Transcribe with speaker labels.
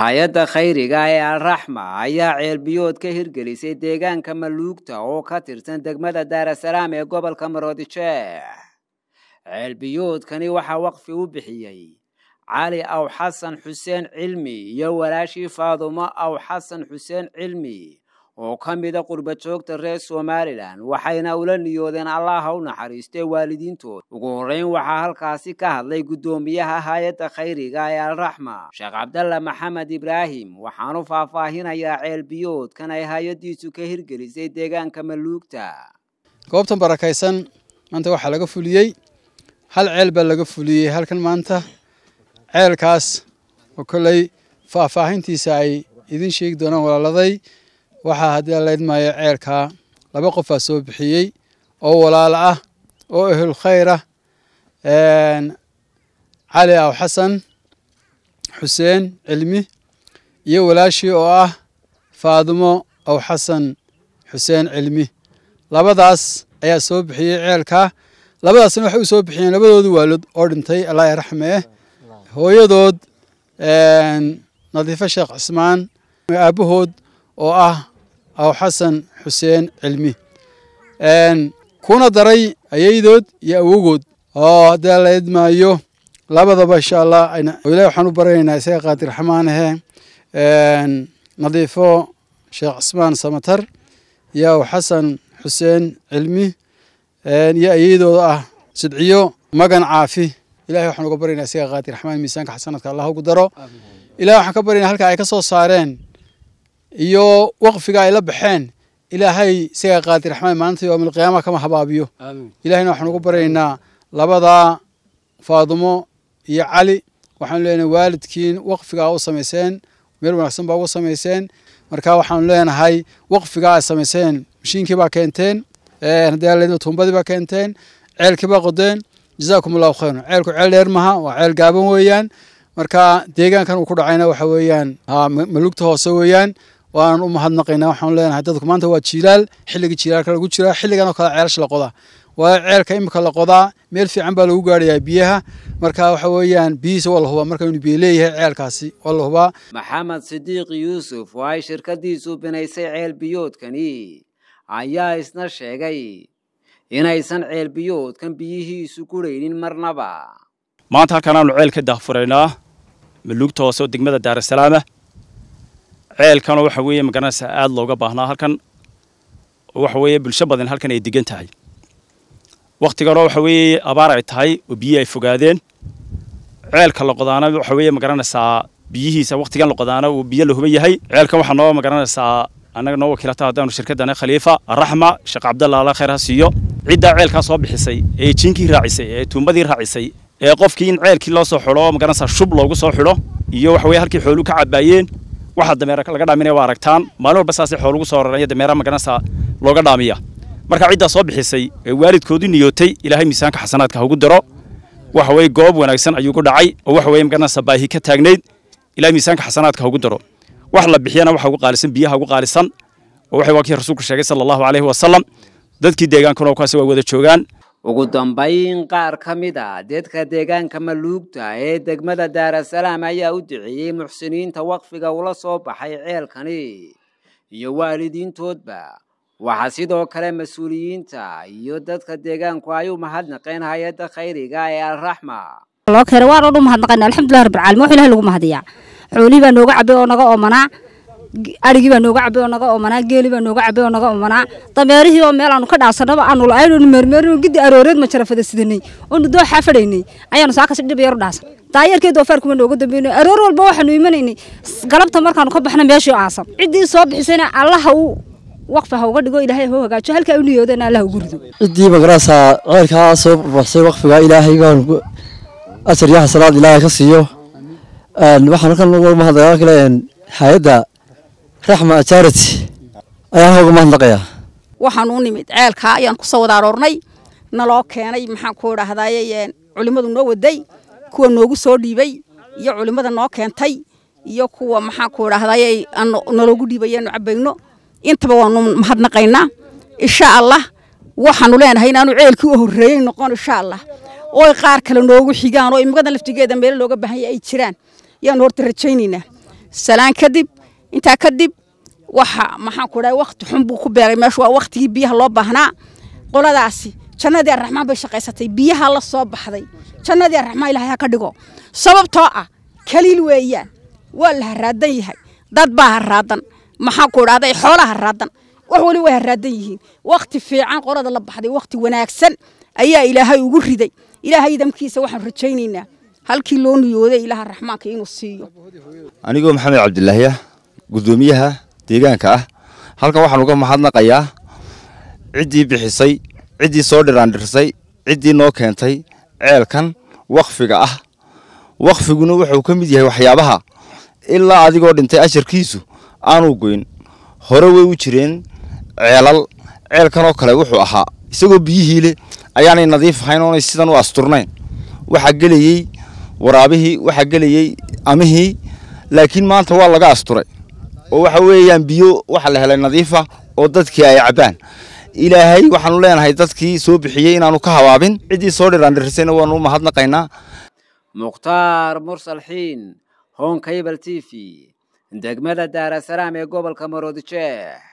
Speaker 1: hay-adda khayriga ee alraxma ayaa ceelbiyood ka hirgelisay deegaanka maluugta oo ka tirsan degmada daarasalaam ee gobolka maroodijeex ceelbiyoodkani waxaa waqfi u bixiyey cali aw xasan xuseen cilmi iyo walaashii faadumo aw xasan xuseen cilmi oo ka mida qurba joogta reer somalilan waxayna ula niyoodeen allaha u naxariistay waalidiintooda ugu horrayn waxaa halkaasi ka hadlay guddoomiyaha hay-adda khayriga ee alraxma sheekh cabdalla maxamed ibraahim waxaanu faahfaahinayaa ceelbiyoodkan ay hay-addiisu ka hirgelisay deegaanka maluugta
Speaker 2: goobtan barakaysan maanta waxaa laga fuliyey hal ceel baa laga fuliyey halkan maanta ceelkaas oo kolley faahfaahintiisa ay idin sheegi doonaan walaaladay waxaa haddii laydmaayo ceelkaa laba qofaa soo bixiyey oo walaalo ah oo ehel khayr ah cali aw xasan xuseen cilmi iyo walaashii oo ah faadumo aw xasan xuseen cilmi labadaas ayaa soo bixiyey ceelka labadaasna waxay u soo bixiyeen labadoodu waalid oo dhintay allaahi raxmee hooyadood nadiifo sheekh cismaan aabahood oo ah aw xasan xuseen cilmi kuna daray ayaydood iyo awogood oo haddaa la idmaayo labadaba insha allah ilahi waxaan u baranaynaa isaga qaadir xamaanehe nadiifo sheekh cismaan samatar iyo aw xasan xuseen cilmi iyo ayaydooda ah sidciyo magan caafi ilahi waxaan uga baryaynaa isaga qaadir raxmaan miisaanka xasanadka allah ugu daro ilahi waxaan ka baryaynaa halka ay ka soo saareen iyo waqfiga ay la baxeen ilaahay isaga qaadi raxmaan maalinta yoomalqiyaama kama habaabiyo ilahayna waxaan ugu baryaynaa labadaa faadumo iyo cali waxaanu leenahay waalidkiin waqfigaa u samayseen meel wanaagsan baa uga samayseen marka waxaanu leenahay waqfigaa ay samayseen mashiinkii baa keenteen hadii tuumbadii baa keenteen ceelkii baa qodeen jazaakum allahu khayran ceelku ceel dheer maha waa ceel gaaban weeyaan marka deegaankan uu ku dhacayna waxa weeyaan malugta hoose weeyaan waanaan u mahadnaqaynaa waxaanu leenahay dadku maanta waa jiilaal xilligii jiilaalka lagu jiraa xilliganoo kale ceelasha la qodaa waayo ceelka imika la qodaa meel fiican baa lagu gaarayaa biyaha marka waxa weeyaan biyihiisa waa la hubaa marka inuu biyo leeyahay ceelkaasi waa la hubaa
Speaker 1: maxamed sidiiq yuusuf oo ay shirkadiisu binaysay ceel biyoodkani ayaa isna sheegay inaysan ceel biyoodkan biyihiisu guraynin marnaba
Speaker 3: maanta halkaan aanu ceelka ka daahfuraynaa maluugta hoose oo degmada daarasalaama ah ceelkana waxa weeye magaranaysa aada looga baahnaa halkan waxa weeye bulsho badan halkan ay degan tahay wakhtigana waxa weeye abaar ay tahay oo biyihi ay fogaadeen ceelka laqodaana waxa weeye magaranaysaa biyihiisa wakhtigan laqodaana uu biyo la huban yahay ceelkan waxaa noo magaranaysaa annaga noo wakiilata haddaanu shirkaddana khaliifa araxma sheekh cabdalla khayr ha siiyo ciddaa ceelkaa soo bixisay ee jiinkii raacisay ee tuumadii raacisay ee qofkii in ceelkii loo soo xulo magaranaysaa shub loogu soo xulo iyo waxa weye halkii xooluu ka cabaayeen waxaa dameer laga dhaaminaya waa aragtaan maalin walba saasay xool ugu soo raraya dameeraha maganasa looga dhaamiya markaa ciddaa soo bixisay ee waalidkoodii niyootay ilaahay miisaanka xasanaadka ha ugu daro waxa weeye goob wanaagsan ayuu ku dhacay oo waxa weeye maganasa baahi ka taagnayd ilahay miisaanka xasanaadka ha ugu daro wax la bixiyana waxa ugu qaalisan biyaha ugu qaalisan oo waxa waa kii rasuulku sheegay sala allahu calayhi wasalam dadkii deegaankuna kuwaasi way wada joogaan ugu
Speaker 1: dambayn qaar ka mid a ah dadka deegaanka maluugta ee degmada daarasalaam ayaa u duceeyey muxsiniinta waqfiga ula soo baxay ceelkani iyo waalidiintoodba waxaa sidoo kale mas-uuliyiinta iyo dadka deegaanku ay u mahadnaqeen hay-adda khayriga ee alraxma
Speaker 4: loo keenay waan odhu mahadnaqayna alxamdulilah rabbilcaalamiin wax ilahay lagu mahadiyaa xoolihii baa nooga cabay oo naga oomanaa arigii baa nooga cabay oo naga oomanaa geeli baa nooga cabay oo naga oomanaa dameerihii oo meel aanu ka dhaansanaba aanu la-aynu meermeerino arooreed ma jara oonu dooxaa fadhaynay ayaanu saa kasi dhib yar u dhaansan daayarkeed doofaarkuwa nooga dambeynay aroor walba waxaanu imanaynay galabta markaanu ka baxna meeshii aasan ciddii soo bixisana allaha u waqfi ha uga dhigo ilaahay hau hagaajo halkaa u niyoodana allah ugu rido
Speaker 2: ciddii magaraasa ceelkaa soo baxsay waqfiga ilaahay baan ajar iyo ilaahay ka siiyo waxaan halkan uga mahadnaqaa kale hay-adda raxma jaarati ayaan hooga mahadnaqayaa
Speaker 4: waxaan u nimid ceelkaa ayaan ku soo wada aroornay naloo keenay maxaan ku idhaahdaye culimmadu noo waday kuwa noogu soo dhiibay iyo culimmada noo keentay iyo kuwa maxaan ku idhaahdaye naloogu dhiibay aanu cabayno intaba waanu mahadnaqaynaa insha allah waxaanu leenahay inaanu ceelkii u horreeyey noqon insha allah oo qaar kale noogu xigaan oo imikadan laftigeeda meelo looga baahan ay jiraan ayaanu horta rajaynaynaa salaan kadib intaa kadib waxa maxaan ku dhahay waqti xun buu ku beeray meeshu waa waqtigii biyaha loo baahnaa qoladaasi jannadii arraxmaan bay shaqaysatay biyaha la soo baxday jannadii arraxmaan ilaahay ha ka dhigo sababtoo ah kaliil weeyaan waa la haraadan yahay dad baa haraadan maxaan ku dhahday xoolaa haraadan wax weli way haraadan yihiin waqti fiican qolada la baxday waqti wanaagsan ayaa ilaahay ugu riday ilaahay idamkiisa waxaan rajaynaynaa halkii loo niyooday ilaaha raxmaanka inuu siiyo
Speaker 3: anigoo maxamed cabdilaahiya gudoomiyaha deegaanka ah halkan waxaan uga mahadnaqayaa ciddii bixisay ciddii soo dhiraandhirsay ciddii noo keentay ceelkan waqfiga ah waqfiguna wuxuu ka mid yahay waxyaabaha ilaa adigoo dhintay ashirkiisu aanuu goyn hore way u jireen ceelal ceelkanoo kale wuxuu ahaa isagoo biyihii le ayaanay nadiif ahayn oonay sidan u asturnayn waxaa gelayey waraabihii waxaa gelayey amihii laakiin maanta waa laga asturay oo waxa weeyaan biyo waxa la helay nadiifa oo dadkii ay cabaan ilaahay waxaanu leenahay dadkii soo bixiyey inaanu ka habaabin ciddii soo dhirisayna waanu u mahadnaqaynaa
Speaker 1: mukhtaar mursalxiin honkabal t v degmada daarasalaam ee gobolka maroodijeex